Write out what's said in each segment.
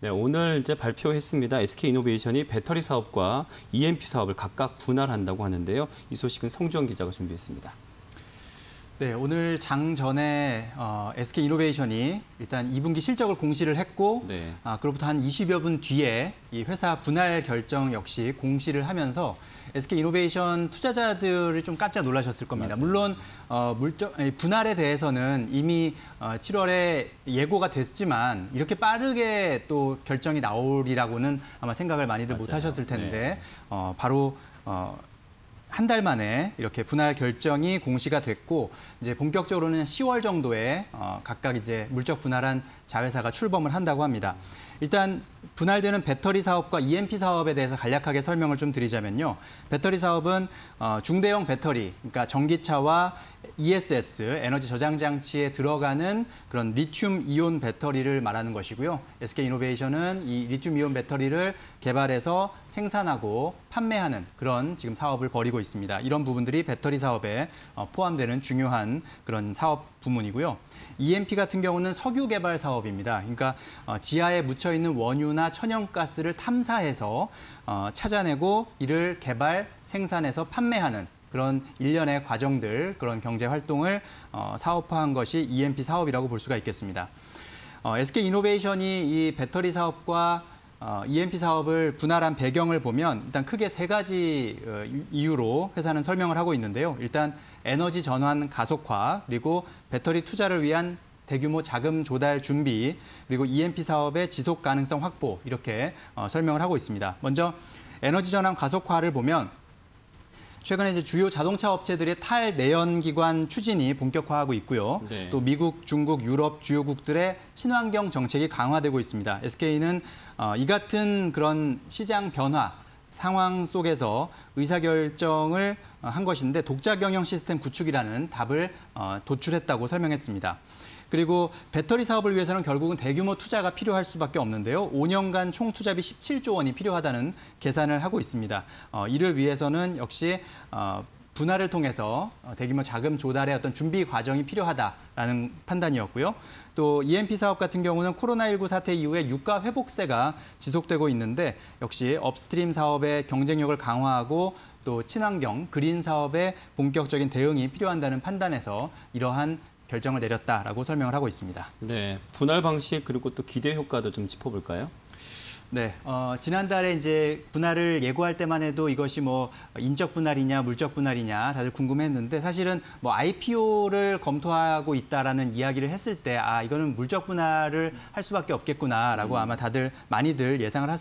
네, 오늘 이제 발표했습니다. SK이노베이션이 배터리 사업과 EMP 사업을 각각 분할한다고 하는데요. 이 소식은 성주원 기자가 준비했습니다. 네, 오늘 장 전에 어, SK 이노베이션이 일단 2분기 실적을 공시를 했고 네. 아, 그로부터 한 20여 분 뒤에 이 회사 분할 결정 역시 공시를 하면서 SK 이노베이션 투자자들이 좀 깜짝 놀라셨을 겁니다. 맞아요. 물론 어, 물적 분할에 대해서는 이미 어, 7월에 예고가 됐지만 이렇게 빠르게 또 결정이 나오리라고는 아마 생각을 많이들 못 하셨을 텐데 네. 어, 바로 어, 한달 만에 이렇게 분할 결정이 공시가 됐고 이제 본격적으로는 10월 정도에 어, 각각 이제 물적 분할한 자회사가 출범을 한다고 합니다. 일단 분할되는 배터리 사업과 EMP 사업에 대해서 간략하게 설명을 좀 드리자면요. 배터리 사업은 어, 중대형 배터리, 그러니까 전기차와 ESS 에너지 저장 장치에 들어가는 그런 리튬 이온 배터리를 말하는 것이고요. SK 이노베이션은 이 리튬 이온 배터리를 개발해서 생산하고 판매하는 그런 지금 사업을 벌이고 있습니다. 이런 부분들이 배터리 사업에 어, 포함되는 중요한 그런 사업 부문이고요. EMP 같은 경우는 석유 개발 사업입니다. 그러니까 어, 지하에 묻혀 있는 원유나 천연가스를 탐사해서 어, 찾아내고 이를 개발, 생산해서 판매하는 그런 일련의 과정들, 그런 경제 활동을 어, 사업화한 것이 EMP 사업이라고 볼 수가 있겠습니다. 어, SK 이노베이션이 이 배터리 사업과 어, EMP 사업을 분할한 배경을 보면 일단 크게 세 가지 어, 이유로 회사는 설명을 하고 있는데요. 일단 에너지 전환 가속화, 그리고 배터리 투자를 위한 대규모 자금 조달 준비, 그리고 EMP 사업의 지속 가능성 확보 이렇게 어, 설명을 하고 있습니다. 먼저 에너지 전환 가속화를 보면 최근에 이제 주요 자동차 업체들의 탈내연 기관 추진이 본격화하고 있고요. 네. 또 미국, 중국, 유럽 주요국들의 친환경 정책이 강화되고 있습니다. SK는 어, 이 같은 그런 시장 변화 상황 속에서 의사결정을 어, 한 것인데 독자 경영 시스템 구축이라는 답을 어, 도출했다고 설명했습니다. 그리고 배터리 사업을 위해서는 결국은 대규모 투자가 필요할 수밖에 없는데요. 5년간 총 투자비 17조 원이 필요하다는 계산을 하고 있습니다. 어, 이를 위해서는 역시 어, 분할을 통해서 어, 대규모 자금 조달의 어떤 준비 과정이 필요하다라는 판단이었고요. 또 EMP 사업 같은 경우는 코로나19 사태 이후에 유가 회복세가 지속되고 있는데 역시 업스트림 사업의 경쟁력을 강화하고 또 친환경 그린 사업의 본격적인 대응이 필요한다는 판단에서 이러한 결정을 내렸다라고 설명을 하고 있습니다. 네, 분할 방식 그리고 또 기대 효과도 좀 짚어볼까요? 네, 어, 지난달에 이제 분할을 예고할 때만 해도 이것이 뭐 인적 분할이냐 물적 분할이냐 다들 궁금했는데 사실은 뭐 IPO를 검토하고 있다라는 이야기를 했을 때 아 이거는 물적 분할을 할 수밖에 없겠구나라고 음. 아마 다들 많이들 예상을 하,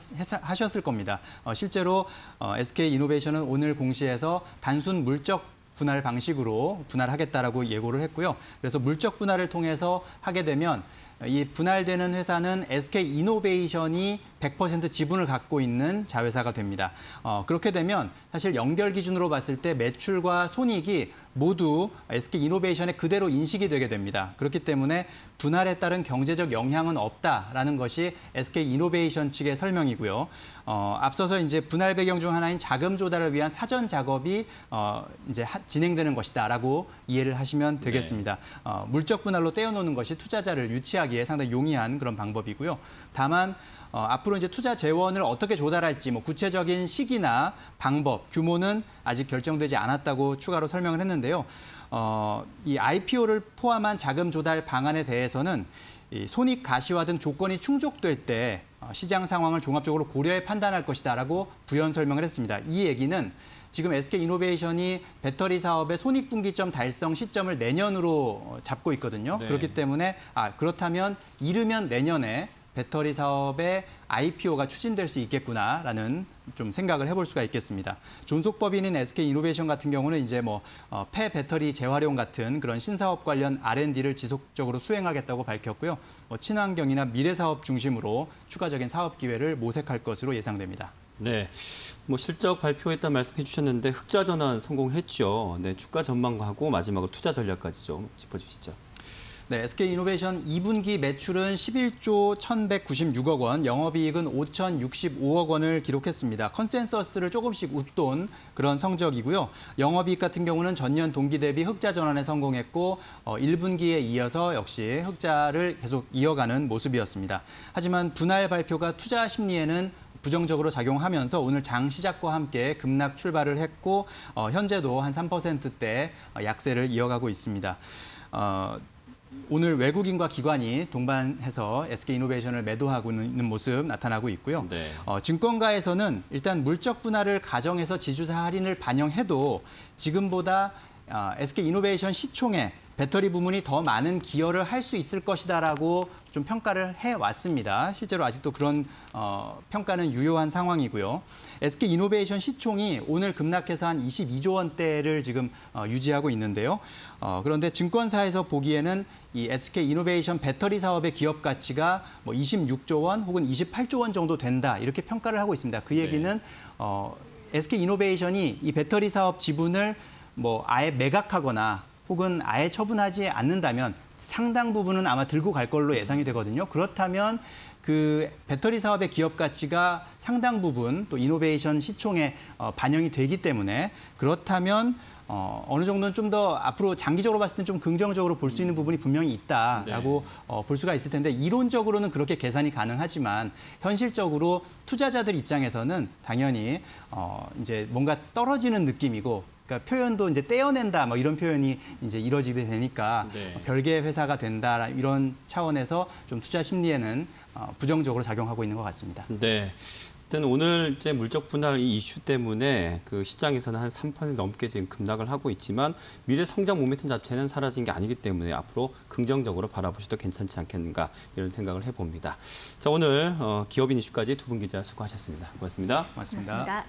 셨을 겁니다. 어, 실제로 어, SK 이노베이션은 오늘 공시에서 단순 물적 분할 방식으로 분할하겠다라고 예고를 했고요. 그래서 물적 분할을 통해서 하게 되면 이 분할되는 회사는 SK 이노베이션이 100% 지분을 갖고 있는 자회사가 됩니다. 어, 그렇게 되면 사실 연결 기준으로 봤을 때 매출과 손익이 모두 SK 이노베이션에 그대로 인식이 되게 됩니다. 그렇기 때문에 분할에 따른 경제적 영향은 없다라는 것이 SK 이노베이션 측의 설명이고요. 어, 앞서서 이제 분할 배경 중 하나인 자금 조달을 위한 사전 작업이 어, 이제 하, 진행되는 것이다라고 이해를 하시면 네. 되겠습니다. 네. 어, 물적 분할로 떼어놓는 것이 투자자를 유치하기에 상당히 용이한 그런 방법이고요. 다만 어, 앞으로 이제 투자 재원을 어떻게 조달할지 뭐 구체적인 시기나 방법, 규모는 아직 결정되지 않았다고 추가로 설명을 했는데요. 어, 이 IPO를 포함한 자금 조달 방안에 대해서는 이 손익 가시화 등 조건이 충족될 때 어, 시장 상황을 종합적으로 고려해 판단할 것이다라고 부연 설명을 했습니다. 이 얘기는 지금 SK이노베이션이 배터리 사업의 손익분기점 달성 시점을 내년으로 어, 잡고 있거든요. 네. 그렇기 때문에 아 그렇다면 이르면 내년에 배터리 사업의 IPO가 추진될 수 있겠구나라는 좀 생각을 해볼 수가 있겠습니다. 존속법인인 SK 이노베이션 같은 경우는 이제 뭐폐 어, 배터리 재활용 같은 그런 신사업 관련 R&D를 지속적으로 수행하겠다고 밝혔고요. 뭐 친환경이나 미래 사업 중심으로 추가적인 사업 기회를 모색할 것으로 예상됩니다. 네, 뭐 실적 발표했다 말씀해 주셨는데 흑자 전환 성공했죠. 네, 주가 전망하고 마지막으로 투자 전략까지 좀 짚어주시죠. 네, SK이노베이션 2분기 매출은 11조 1,196억 원, 영업이익은 5,065억 원을 기록했습니다. 컨센서스를 조금씩 웃돈 그런 성적이고요. 영업이익 같은 경우는 전년 동기 대비 흑자 전환에 성공했고 어, 1분기에 이어서 역시 흑자를 계속 이어가는 모습이었습니다. 하지만 분할 발표가 투자 심리에는 부정적으로 작용하면서 오늘 장 시작과 함께 급락 출발을 했고 어, 현재도 한 3%대 약세를 이어가고 있습니다. 어, 오늘 외국인과 기관이 동반해서 SK이노베이션을 매도하고 있는 모습 나타나고 있고요. 네. 어, 증권가에서는 일단 물적 분할을 가정해서 지주사 할인을 반영해도 지금보다 어, 아, SK이노베이션 시총에 배터리 부문이 더 많은 기여를 할 수 있을 것이다라고 좀 평가를 해 왔습니다. 실제로 아직도 그런 어, 평가는 유효한 상황이고요. SK 이노베이션 시총이 오늘 급락해서 한 22조 원대를 지금 어, 유지하고 있는데요. 어, 그런데 증권사에서 보기에는 이 SK 이노베이션 배터리 사업의 기업 가치가 뭐 26조 원 혹은 28조 원 정도 된다 이렇게 평가를 하고 있습니다. 그 얘기는 네. 어, SK 이노베이션이 이 배터리 사업 지분을 뭐 아예 매각하거나 혹은 아예 처분하지 않는다면 상당 부분은 아마 들고 갈 걸로 예상이 되거든요. 그렇다면 그 배터리 사업의 기업 가치가 상당 부분 또 이노베이션 시총에 어, 반영이 되기 때문에 그렇다면 어, 어느 정도는 좀 더 앞으로 장기적으로 봤을 때좀 긍정적으로 볼 수 있는 음. 부분이 분명히 있다라고 네. 어, 볼 수가 있을 텐데 이론적으로는 그렇게 계산이 가능하지만 현실적으로 투자자들 입장에서는 당연히 어, 이제 뭔가 떨어지는 느낌이고 그러니까 표현도 이제 떼어낸다 뭐 이런 표현이 이제 이루어지게 되니까 네. 어, 별개의 회사가 된다 이런 차원에서 좀 투자 심리에는 어, 부정적으로 작용하고 있는 것 같습니다. 네. 일단 오늘 이제 물적 분할 이 이슈 때문에 그 시장에서는 한 3% 넘게 지금 급락을 하고 있지만 미래 성장 모멘텀 자체는 사라진 게 아니기 때문에 앞으로 긍정적으로 바라보셔도 괜찮지 않겠는가 이런 생각을 해봅니다. 자 오늘 어, 기업인 이슈까지 두 분 기자 수고하셨습니다. 고맙습니다. 고맙습니다. 고맙습니다.